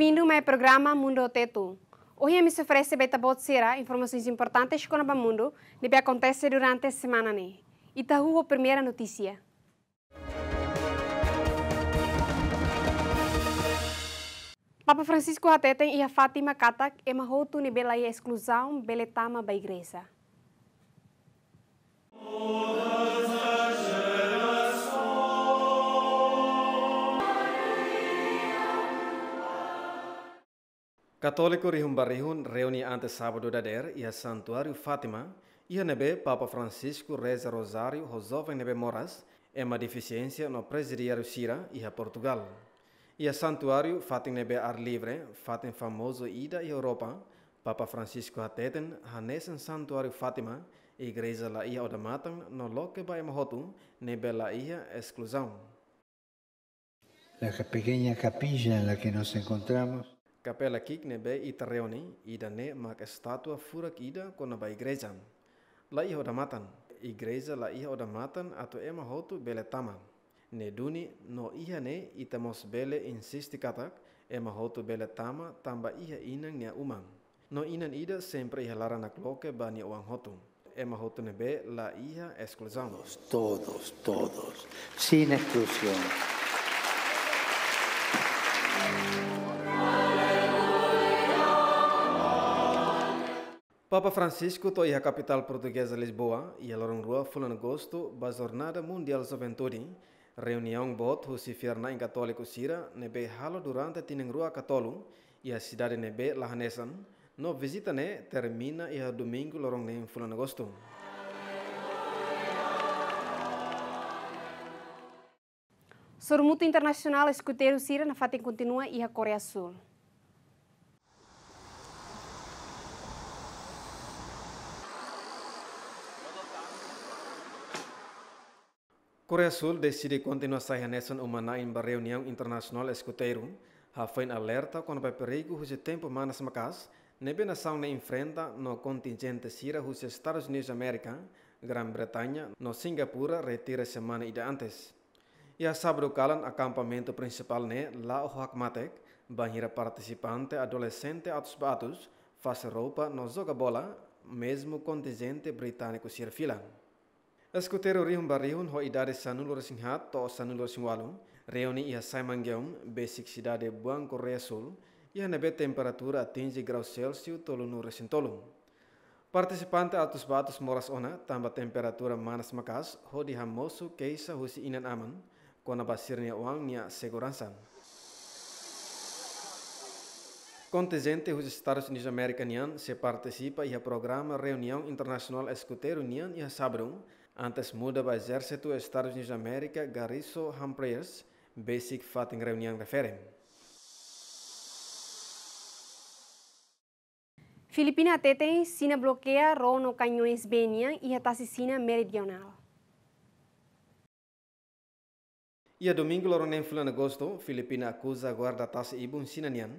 Bem-vindo ao meu programa Mundo Teto. Hoje me ofereço Beta Botsira informações importantes sobre o mundo que acontecer durante a semana. Né? E está a primeira notícia. Papa Francisco Hateten e a Fátima Katak e Mahotu nibela e exclusão beletama da igreja. Oh, Católico Rihumbarihun reúne ante sábado da der e a Santuário Fátima e a nebe Papa Francisco reza rosário resolve nebe moras é uma deficiência no presidiário Sira e a Portugal. E a Santuário Fátima nebe ar livre, Fátima famoso ida e Europa, Papa Francisco ateten hanesen Santuário Fátima, igreja la ia odamatan no loque ba emohotu nebe la ia exclusão. La pequena capilla en la que nos encontramos Kapela kik be ita reuni ida ne mak statua furak ida kona ba igreja. Lá iha oda matan. Igreja la iha odamatan matan ato ema hotu bele tama. Ne duni no iha ne ita mos bele insisti katak ema hotu bele tama tamba iha inang nia umang. No inan ida sempre iha laranak kloke ba ni oang hotu. Ema hotu be la iha exclusão. Todos, todos, sin exclusión. Papa Francisco to a capital portuguesa Lisboa e a rua fulano gosto ba jornada mundial juventude reunião bot husi fierna em católico sira nebe halo durante a rua catolu e a cidade nebe lahanesan no visita ne termina e a domingo lorong nem fulano gosto. Sormuto Internacional Escuteiro Sira na fátima continua e a Coreia Sul. Coreia Sul decide continuar sua reunião humana em uma reunião internacional escuteiro, a alerta quando o perigo que o tempo manas macas, nebe nação ne enfrenta no contingente sira os Estados Unidos da América, Grã-Bretanha, no Singapura retira semana ida antes. E a sábado calan acampamento principal ne lá o Hakmatek, banheira participante adolescente atos batos, faz roupa no joga bola, mesmo contingente britânico sirfila. fila. Escuteiro rihum barrihun ho idade sanulor singhat to sanulor singwalum, reuni em saimangeum, basic cidade buang Korea Sul, ia nebe temperatura atinge graus Celsius tolunu resintolum. Participante atos batos moras ona tamba temperatura manas makas ho dihamosu keisa husi inan aman, kona basirnya uang nia segurança. Contingente dos Estados Unidos Americanian se participa e a programa Reunião Internacional Escuteiro Nian e a Sabrão, Antes muda ba exército Estados Unidos da América Garriso Humphreys basic fat em reunião referem. Filipina tete sina bloqueia Rono canhões Benia e atasi meridional. E a domingo loronem fulan agosto, Filipina acusa guarda tasse ibun sinanian,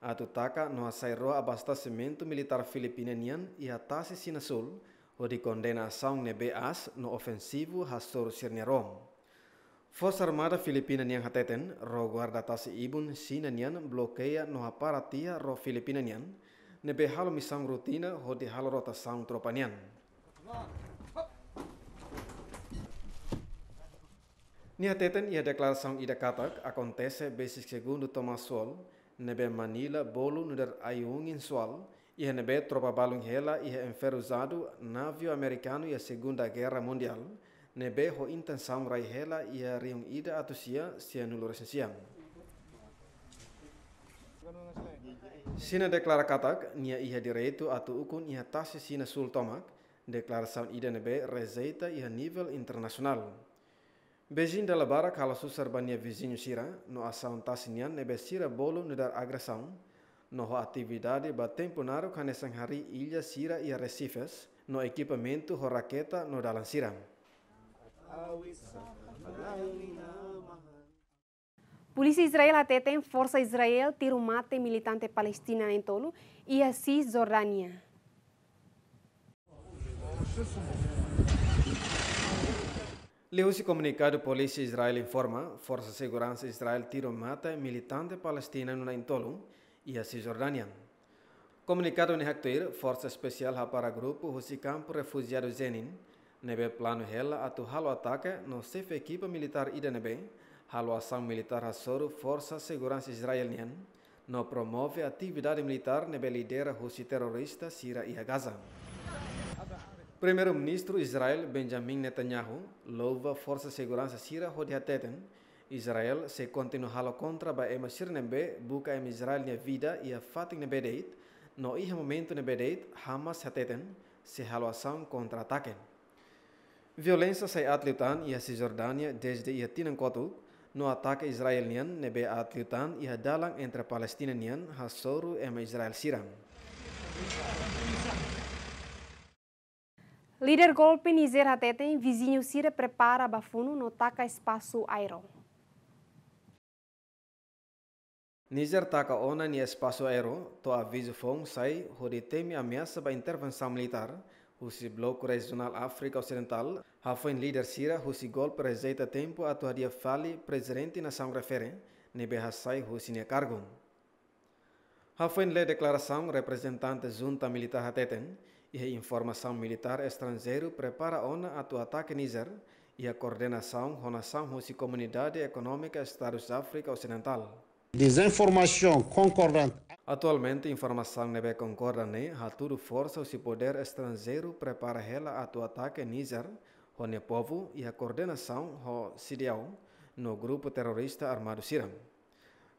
atutaca no asairo abastecimento militar filipinanian e atasi China sul, kondena saung nebeas no ofensivu hasur sirne rom. Fos Armada Filipina nian hateten ro tasi ibun nian blokea no aparatia ro ne be halo misang rutina hodi halo rota saung Nia teten ia declaração ida katak akontese besis segundo Thomas Sol, nebe Manila bolu nuder ayungin sual, INB tropa balunghela ia usado navio americano ia Segunda Guerra Mundial. Nebe ho intenção samurai hela ia riung ida atusia se nulur siang. Sina declara katak nia ia direitu atu ukun ia tasi sina sul tomak declaração ida nebe rezeita ia nível internacional. Beijing da labara kala susar bania vizinho sira no ação tasinian nebe sira bolo dar agressão no atividade Batempunaro Canesanhari Ilha Sira e Arrecifes, no equipamento Raqueta no Dalansiram. Polícia Israel até tem força Israel tiro mata mate militante palestina em Tolu, e a Cisjordânia. Leu-se comunicado Polícia Israel informa, Força Segurança Israel tiro mata mate militante palestina no Entolum e a Cisjordânia. Comunicado ni Hector, Força Especial para grupo husi campo refugiado Zenin, neve plano hela atu halo ataque no sefe equipa militar ida nebe, halo ação militar hasoro Força Segurança Israelian, no promove atividade militar neve lidera husi terrorista Sira e Gaza. Primeiro-ministro Israel Benjamin Netanyahu louva Força Segurança Sira Hodiateten, Israel se continua continuhalo contra ba ema sirnembe buka em Israel ne vida ia fatin nembe deit no iha momento nembe deit Hamas hateten se haluação contra ataque. Violência sai atlutan ia Cisjordânia desde ia tinan kotu no ataque israelian nebe e ia dalang entre ha hasoru em Israel siram. Líder golpe Nizer Hatete, vizinho Sira prepara bafuno no taca espaço aero. Niger taka ona ni espaço aéreo, to aviso fong sai, hori teme ameaça ba intervenção militar, husi bloco regional África Ocidental, hafen líder Sira, husi golpe rejeita tempo atuaria fali presidente nação refere, nebe sai husi ne cargo. Hafen le declaração representante junta militar hateten, e informação militar estrangeiro prepara ona atu ataque Niger, e a coordenação ronação husi comunidade econômica Estados África Ocidental. Desinformação concordante. Atualmente, informação neve é concordante, né? tudo força o poder estrangeiro prepara ela a tua ataque Níger, o povo e a coordenação ho Siriau no grupo terrorista armado Siram.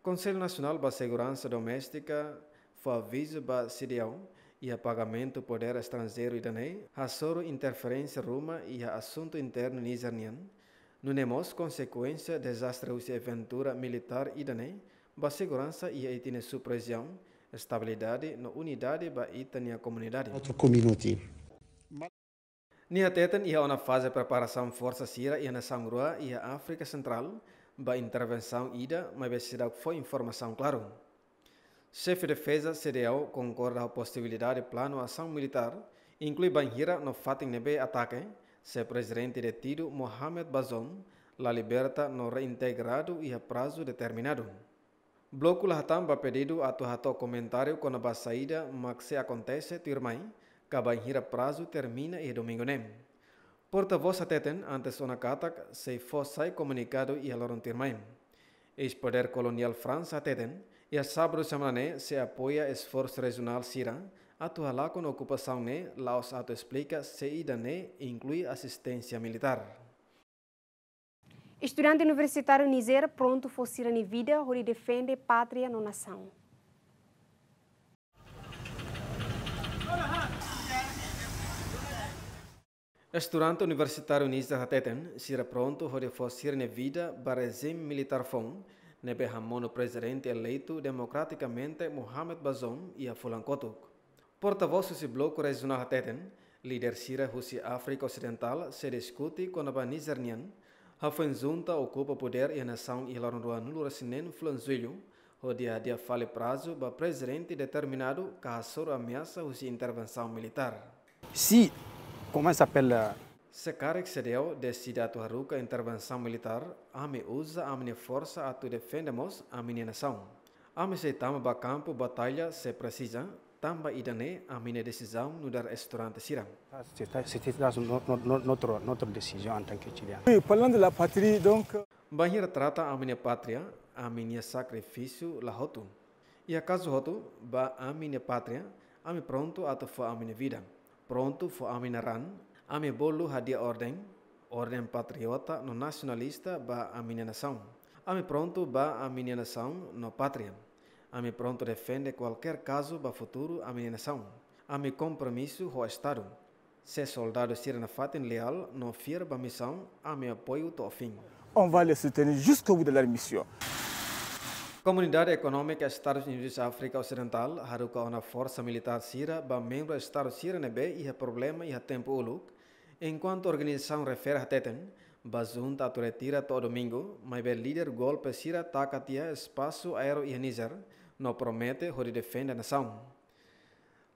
Conselho Nacional de Segurança Doméstica foi aviso para Siriau e a pagamento poder estrangeiro idanei, a soro interferência ruma e a assunto interno nizernian, não nemos consequência ou aventura militar idanei, ba segurança e itine supressão, estabilidade na unidade ba itine a comunidade. Outro comunidade. Nia tetan ia na fase preparação força sira ia na Sangrua ia África Central ba intervenção ida, mas besida foi informação claro. Chefe de defesa CDAO concorda a possibilidade de plano ação militar, inclui banhira no fatin nebe ataque, se presidente detido Mohamed Bazoum la liberta no reintegrado e a prazo determinado. Bloco Hatam ba pedido tu hato comentário com a saída, mas se acontece tirmai, cabanhira prazo termina e domingo nem. Porta-voz ateten antes una katak se fosse comunicado e aloron irmã. Ex-poder colonial França ateten e a sabro semana se apoia esforço regional sira tu halá com ocupação ne, laos tu explica se ida ne inclui assistência militar. Estudante universitário Nizer, pronto ser a vida, onde defende pátria no nação. Estudante universitário Nizer Hateten, sira pronto, onde ser a vida, para barazim militar fom, nebe presidente eleito democraticamente Mohamed Bazoum e a Fulankotuk. Porta-voz do bloco regional Hateten, líder sira Rússia África Ocidental, se discute com a Nizernian, Rafanzunta ocupa poder e nação e Larondoa Nulurasinen Flanzulho, o dia fale prazo para presidente determinado caso ameaça ou intervenção militar. Euh, se, como se apela? Se cara que se deu, decide atuar com intervenção militar, ame usa a minha força a tu defendemos a minha nação. Ame se tama para campo batalha se precisa, tamba idane amine decisão nu dar restaurante Siram. C'était notre notre décision en tant qu'étudiant. Oui, parlant de la patrie donc euh, Bahir trata amine patria, amine sacrifício la hotu. E acaso hotu ba amine patria, ami pronto ato fo amine vida. Pronto fo amine ran, ami bolu hadia ordem, ordem patriota no nacionalista ba amine nação. Ami pronto ba amine nação no patria. A minha pronto defende qualquer caso para futuro a minha nação. a Ami compromisso com o Estado. Se soldado sirna fato leal, não fier para missão, a meu apoio ao fim. On va les soutenir jusqu'au bout de leur mission. Comunidade Econômica Estados Unidos da África Ocidental haruka uma força militar sira ba membro Estado sira nebe e problema e tempo uluk. Enquanto a organização refere a teten, ba junta a todo domingo, mas líder golpe sira takatia espaço aero e Níger, não promete, onde defende a nação.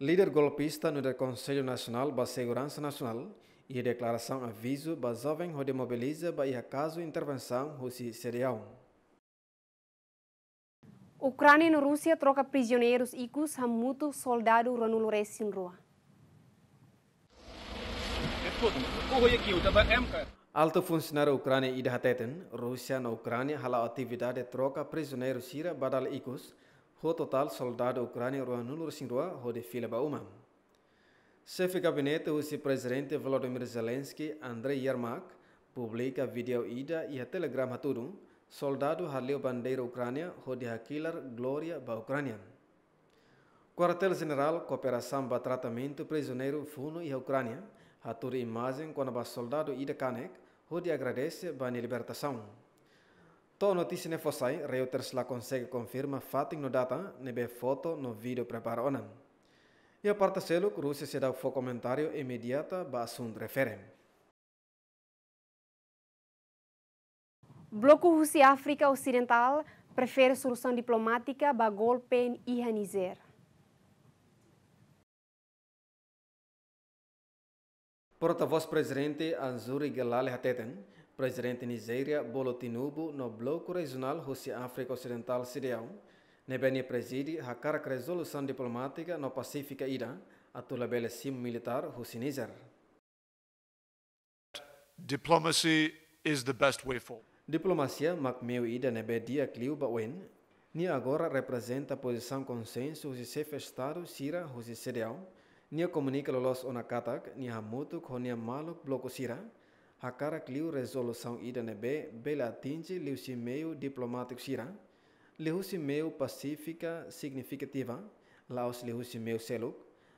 Líder golpista no Conselho Nacional da Segurança Nacional e declaração aviso para jovem que mobiliza para caso intervenção russi serial. Ucrânia e Rússia troca prisioneiros e cus hamuto soldado Ronulore rua. Alto funcionário ucrânia Ida Hateten, Rússia na Ucrânia a atividade troca prisioneiros ira, Badal Ikus, ho total soldado ucrânio Ruanul Rusinrua ho de fila ba uma. Chefe gabinete o presidente Volodymyr Zelensky Andrei Yermak publica vídeo ida e a telegram hatudum soldado haleu bandeira ucrânia ho de hakilar glória ba ucrânia. Quartel-General Cooperação para Tratamento Prisioneiro Funo e Ucrânia, a tua imagem quando ba soldado Ida Kanek, onde agradece ba libertação. To notisën e fosaj, eh? Reuters la konsege konfirma fatin no data nebe foto no video prepara onan. Ia parta seluk Rusia se dau fo comentario imediata ba assunto referem. Bloco Rússia África Ocidental prefere solução diplomática ba golpe em Iranizer. Porta-voz presidente Anzuri Gelale Hateten Presidente Nigéria Bolo Tinubu no bloco regional Rússia África Ocidental Sirião, nebeni presidi hakara resolução diplomática no Pacífica Ida, atula bele sim militar Rússia Níger. Diplomacy is the best way forward. Diplomacia macmeu ida nebedia cliuba wen, ni agora representa a posição consenso Rússia sefe Estado Sira Rússia Sirião, ni comunica lolos onakatak, ni hamutuk honia maluk bloco Sira, a liu resolução IDNB bela atinge liu meio diplomático sira, liu meio pacífica significativa, laos liu meio seluk,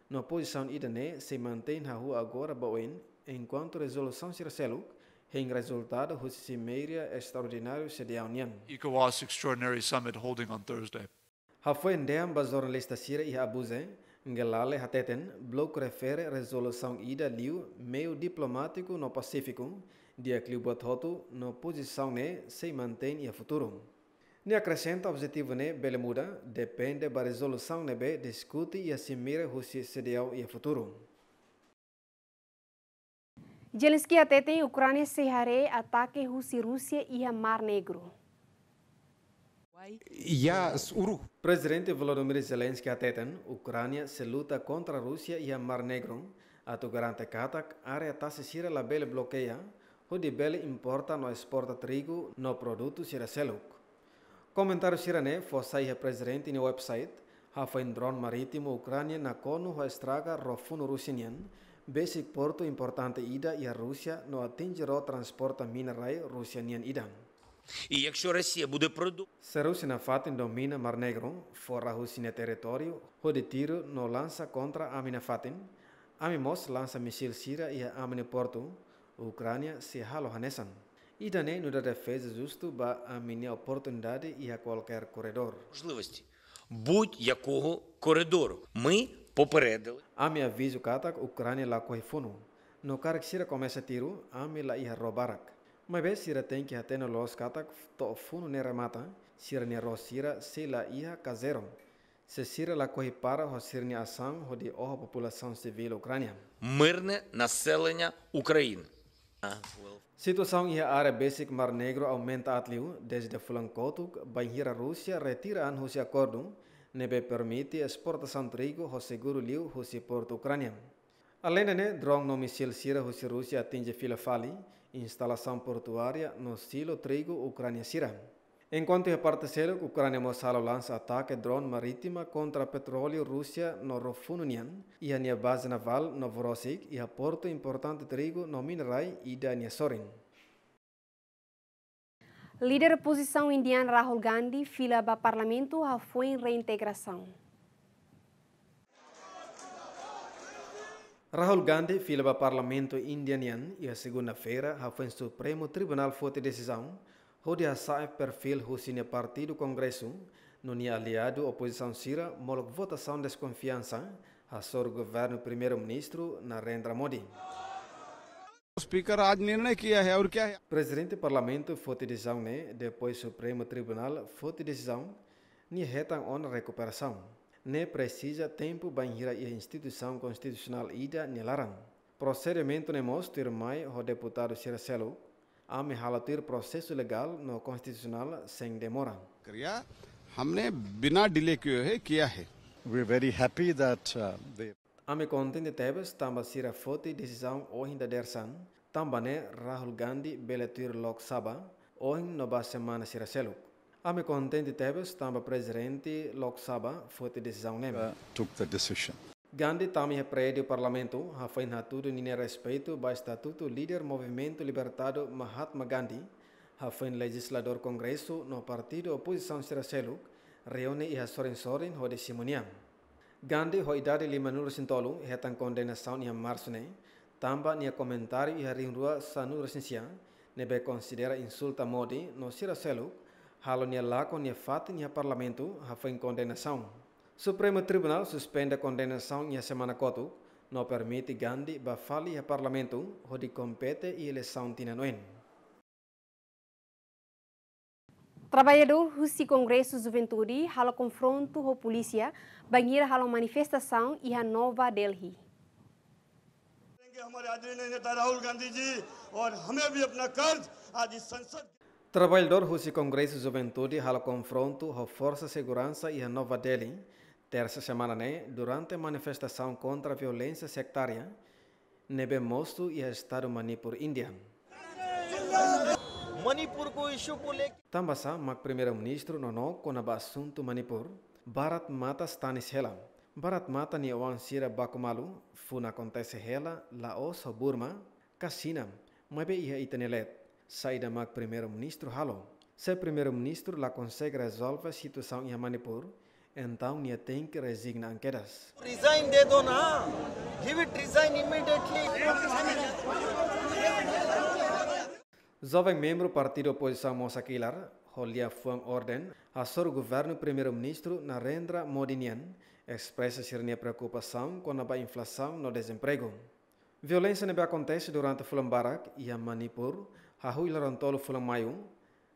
na posição ne se mantém na rua agora Bowen, enquanto resolução sira seluk, em resultado meio extraordinário se de a ECOWAS Extraordinary Summit holding on Thursday. Hafu deam ba jornalista sira i abuzen, Ngelale Hateten, bloco refere resolução ida liu meio diplomático no Pacífico, dia que Liu no posição ne se mantém e futuro. Ne acrescenta objetivo ne belemuda, depende da resolução ne be discute e assimira Rússia sedial e a futuro. Zelensky atete Ucrânia se ataque Rússia Rússia e a Mar Negro. Eh, presidente Volodymyr Zelensky atetan, Ucrania se luta contra Rusia y Mar Negro. Atu garante katak, área de la bele bloquea, donde bele importa no exporta trigo, no de sira seluk. Comentário sira ne, el presidente website, hafa dron marítimo ucrania na cono estraga rofuno basic porto importante ida y a Rusia no ro transporta minerai rusianian idam. І якщо Росія буде продовжувати... Serusina fatin domina Mar Negro, forra husina territorio, hode tiro no lança contra Amina fatin. Amimos lança missil Sira e Amine Porto, Ucrânia se halohanesan. І дане ну да фезе зусту ба аміне опортундади і а колкер коридор. Можливості будь-якого коридору. Ми попередили. Амі авізу катак Україні ла койфону. Но карак сіра комеса тиру, амі ла іга робарак. Mai sira tem que atendo los katak to funo ne ramata, sira ne rosira se la ia casero. Se sira la corre para rosir ne ação ho de orra população civil Ucrânia. Мирне населення України. Situação em área basic Mar Negro aumenta atliu desde Flankotuk, banheira Rússia retira an Rússia acordo, nebe permite exportação trigo ho seguro liu Rússia porto Ucrânia. Além de drone no missil Sira Rússia Русија atinge fila fali, instalação portuária no silo trigo ucrânia sira Enquanto a Ucrânia Mossalo lança ataque drone marítima contra petróleo Rússia no Rofununian e a base naval Novorossiysk e a porto importante trigo no Minerai e da Sorin. Líder oposição indiana Rahul Gandhi fila para parlamento a foi em reintegração. Rahul Gandhi filha parlamento indianian e a segunda-feira a frente Supremo Tribunal forte decisão onde assai perfil o partido Congresso no nia aliado oposição Sira molok votação desconfiança a sor governo primeiro-ministro Narendra Modi. O आज निर्णय किया है और क्या है president parlamento forte decisão né depois Supremo Tribunal forte decisão ni retang on recuperação ne precisa tempo banhira e instituição constitucional ida nilarang. Procedimento nemos ter mai o deputado ciracelo a me halatir processo legal no constitucional sem demora. Kriya हमने बिना डिले किए किया है very happy that that uh, दे Ame contente tebes tamba sira foti decisão hoje da dersan, tamba ne Rahul Gandhi beletir Lok Sabha, hoje no ba semana sira Ame content Tebes tamba presidente Lok Sabha fote decisão nem. Took the decision. Gandhi também é prédio parlamento, a foi na tudo respeito ba estatuto líder movimento libertado Mahatma Gandhi, a foi legislador congresso no partido oposição Siraceluk, reúne e a sorin sorin ho decimuniam. Gandhi ho idade lima nur sintolu, retan condenação em março nem, tamba nia comentário e a rinrua sanur sinsian, nebe considera insulta modi no Siraceluk, Halo nia laco nia fato nia parlamento rafa em condenação. Supremo Tribunal suspende a condenação nia semana coto, não permite Gandhi ba fali a parlamento, onde compete e eleição tinanoen. Trabalhador Rusi Congresso Juventude halo confronto com polícia, banheira halo manifestação e a Nova Delhi. हमारे आदरणीय नेता राहुल गांधी जी और हमें भी अपना कर्ज आज इस संसद Trabalhador russo Congresso Juventude hala confronto com Força Segurança e a Nova Delhi, terça semana né, durante a manifestação contra a violência sectária, nebe mosto e a Estado Manipur, Índia. Manipur को इश्यू को लेकर तंबासा मक प्रीमियर मिनिस्टर नोनो कोनाबा सुंतु मणिपुर भारत माता स्तानिस हेला भारत माता नि अवान सिरा बाकुमालु फुना कोंटेसे हेला लाओस बुर्मा कासिना मबे इहा इतनेलेत saída mak primeiro-ministro Halo. Se primeiro-ministro lá consegue resolver a situação em Manipur, então ele tem que resignar em quedas. Resign de dona. Give it resign immediately. Jovem membro do partido oposição Mosa Kilar, Holia Fuang Orden, assor governo primeiro-ministro Narendra Modinian, expressa sua preocupação com a inflação no desemprego. Violência não acontece durante o Fulambarak e a Manipur, Rahuilarantolo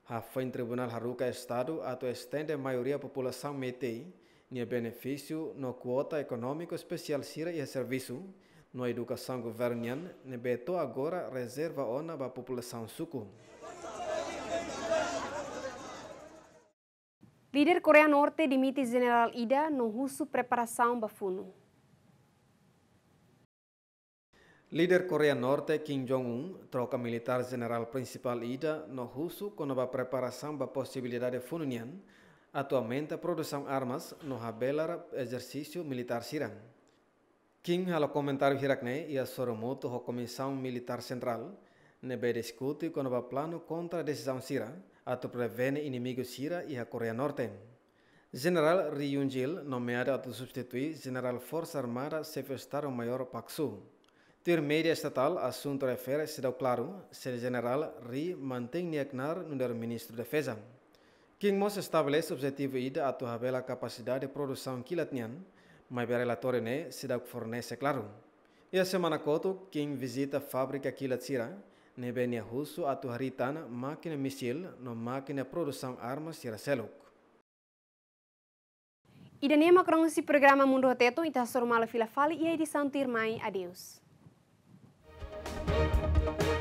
a foi em tribunal Haruka Estado a estende a maioria população metei nia benefício no quota econômico especial sira e serviço no educação governian nebeto beto agora reserva ona ba população suku. Líder Coreia Norte demite General Ida no russo preparação bafuno. Líder Coreia Norte Kim Jong-un troca militar general principal ida no russo com nova preparação para a possibilidade fununian. Atualmente, a produção armas no habelar exercício militar Sirã. Kim ao comentário Hirakne e a Soromoto ho Comissão Militar Central nebe discute com nova plano contra a decisão a tu prevene inimigo Sirã e a Coreia Norte. General Ri Yun-jil, nomeado a substituir General Força Armada vestar o maior Pak Soo. Termedia estatal assunto refere sedau claro, ser general ri mantém niaknar no ministro de defesa. Quem mostra estabelece objetivo ida atu a capacidade de produção quilatnian, mas né, o relatório ne sedau fornece é claro. E a semana coto, quem visita a fábrica quilatsira, ne né, a russo tua ritana máquina missil no máquina produção armas siraseluk. Ida nema krong se programa Mundo Teto ita sormala fila e a edição tirmai adeus. thank you